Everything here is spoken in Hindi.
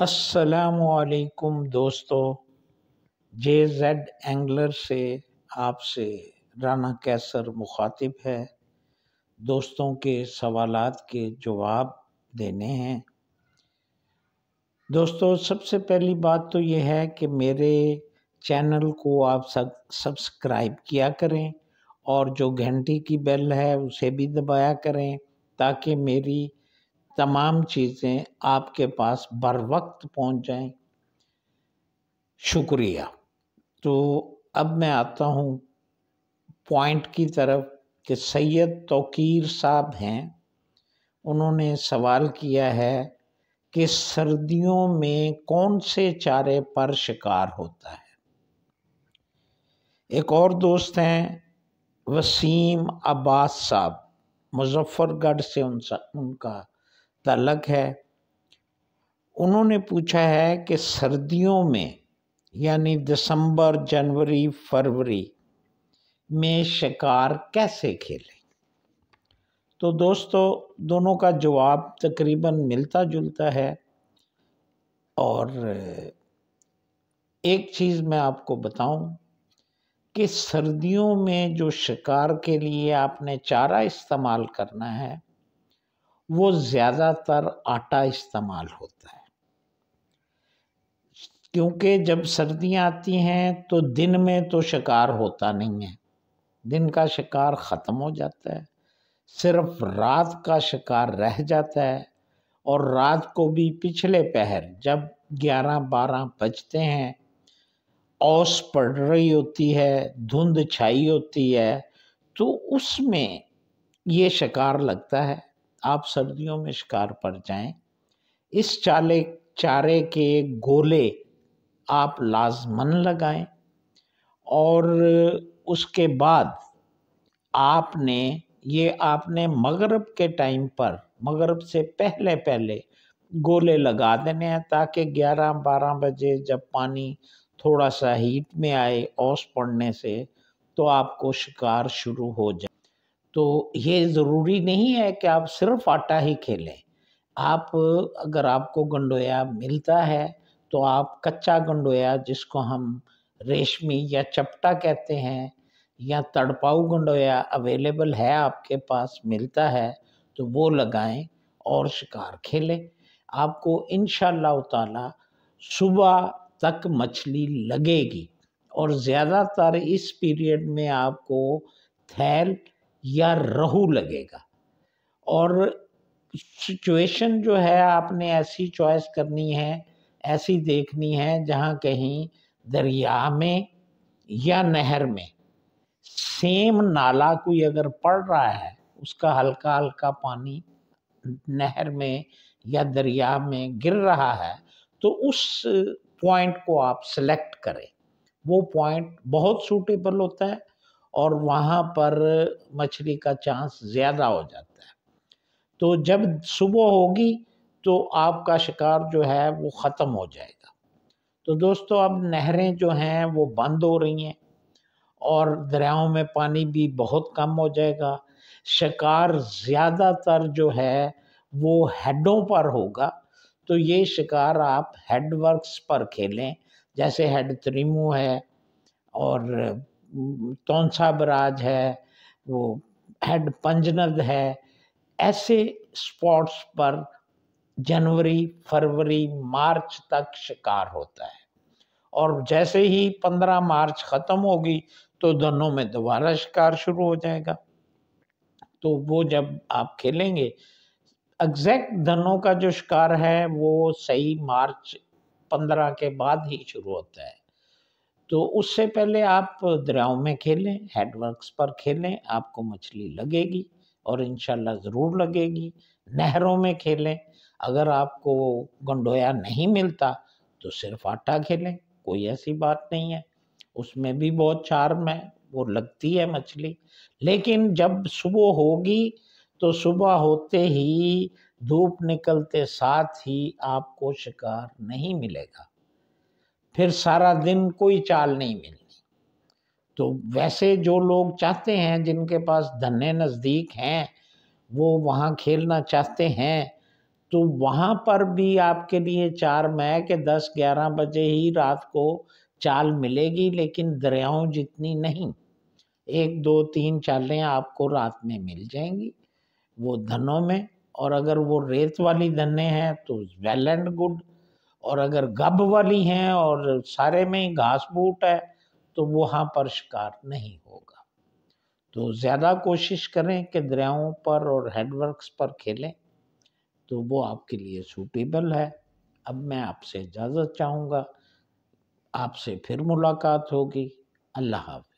असलकुम दोस्तों जे जेड एंगलर से आपसे राना कैसर मुखातिब है दोस्तों के सवालात के जवाब देने हैं दोस्तों सबसे पहली बात तो ये है कि मेरे चैनल को आप सब सब्सक्राइब किया करें और जो घंटी की बेल है उसे भी दबाया करें ताकि मेरी तमाम चीज़ें आपके पास बर वक्त पहुँच जाएँ शुक्रिया तो अब मैं आता हूँ पॉइंट की तरफ कि सैयद तोकीर साहब हैं उन्होंने सवाल किया है कि सर्दियों में कौन से चारे पर शिकार होता है एक और दोस्त हैं वसीम अब्बास साहब मुजफ्फ़रगढ़ से उनका तलक तो है उन्होंने पूछा है कि सर्दियों में यानी दिसंबर जनवरी फरवरी में शिकार कैसे खेलें तो दोस्तों दोनों का जवाब तकरीबन मिलता जुलता है और एक चीज़ मैं आपको बताऊं कि सर्दियों में जो शिकार के लिए आपने चारा इस्तेमाल करना है वो ज़्यादातर आटा इस्तेमाल होता है क्योंकि जब सर्दियाँ आती हैं तो दिन में तो शिकार होता नहीं है दिन का शिकार ख़त्म हो जाता है सिर्फ रात का शिकार रह जाता है और रात को भी पिछले पहर जब 11-12 बजते हैं औस पड़ रही होती है धुंध छाई होती है तो उसमें ये शिकार लगता है आप सर्दियों में शिकार पर जाएं इस चाले चारे के गोले आप लाजमन लगाएं और उसके बाद आपने ये आपने मगरब के टाइम पर मगरब से पहले पहले गोले लगा देने हैं ताकि 11-12 बजे जब पानी थोड़ा सा हीट में आए ओस पड़ने से तो आपको शिकार शुरू हो जाए तो ये ज़रूरी नहीं है कि आप सिर्फ आटा ही खेलें आप अगर आपको गंडोया मिलता है तो आप कच्चा गंडोया जिसको हम रेशमी या चपटा कहते हैं या तड़पाऊ गंडोया अवेलेबल है आपके पास मिलता है तो वो लगाएं और शिकार खेलें आपको इन ताला सुबह तक मछली लगेगी और ज़्यादातर इस पीरियड में आपको थैल या रहू लगेगा और सिचुएशन जो है आपने ऐसी चॉइस करनी है ऐसी देखनी है जहाँ कहीं दरिया में या नहर में सेम नाला कोई अगर पड़ रहा है उसका हल्का हल्का पानी नहर में या दरिया में गिर रहा है तो उस पॉइंट को आप सिलेक्ट करें वो पॉइंट बहुत सूटेबल होता है और वहाँ पर मछली का चांस ज़्यादा हो जाता है तो जब सुबह होगी तो आपका शिकार जो है वो ख़त्म हो जाएगा तो दोस्तों अब नहरें जो हैं वो बंद हो रही हैं और दरियाओं में पानी भी बहुत कम हो जाएगा शिकार ज़्यादातर जो है वो हेडों पर होगा तो ये शिकार आप हेडवर्क्स पर खेलें जैसे हेड त्रिमू है और तौनसा बराज है वो हेड पंजनद है ऐसे स्पॉट्स पर जनवरी फरवरी मार्च तक शिकार होता है और जैसे ही पंद्रह मार्च ख़त्म होगी तो दोनों में दोबारा शिकार शुरू हो जाएगा तो वो जब आप खेलेंगे एग्जैक्ट धनों का जो शिकार है वो सही मार्च पंद्रह के बाद ही शुरू होता है तो उससे पहले आप दरियाओं में खेलें हेडवर्क्स पर खेलें आपको मछली लगेगी और इन ज़रूर लगेगी नहरों में खेलें अगर आपको गंडोया नहीं मिलता तो सिर्फ आटा खेलें कोई ऐसी बात नहीं है उसमें भी बहुत चार्म है वो लगती है मछली लेकिन जब सुबह होगी तो सुबह होते ही धूप निकलते साथ ही आपको शिकार नहीं मिलेगा फिर सारा दिन कोई चाल नहीं मिली तो वैसे जो लोग चाहते हैं जिनके पास धन्य नज़दीक हैं वो वहाँ खेलना चाहते हैं तो वहाँ पर भी आपके लिए चार मई के दस ग्यारह बजे ही रात को चाल मिलेगी लेकिन दरियाओं जितनी नहीं एक दो तीन चालें आपको रात में मिल जाएंगी वो धनों में और अगर वो रेत वाली धने हैं तो वेल एंड गुड और अगर गब वाली हैं और सारे में घास बूट है तो वहाँ पर शिकार नहीं होगा तो ज़्यादा कोशिश करें कि दरियाओं पर और हेडवर्क्स पर खेलें तो वो आपके लिए सूटेबल है अब मैं आपसे इजाज़त चाहूँगा आपसे फिर मुलाकात होगी अल्लाह हाफ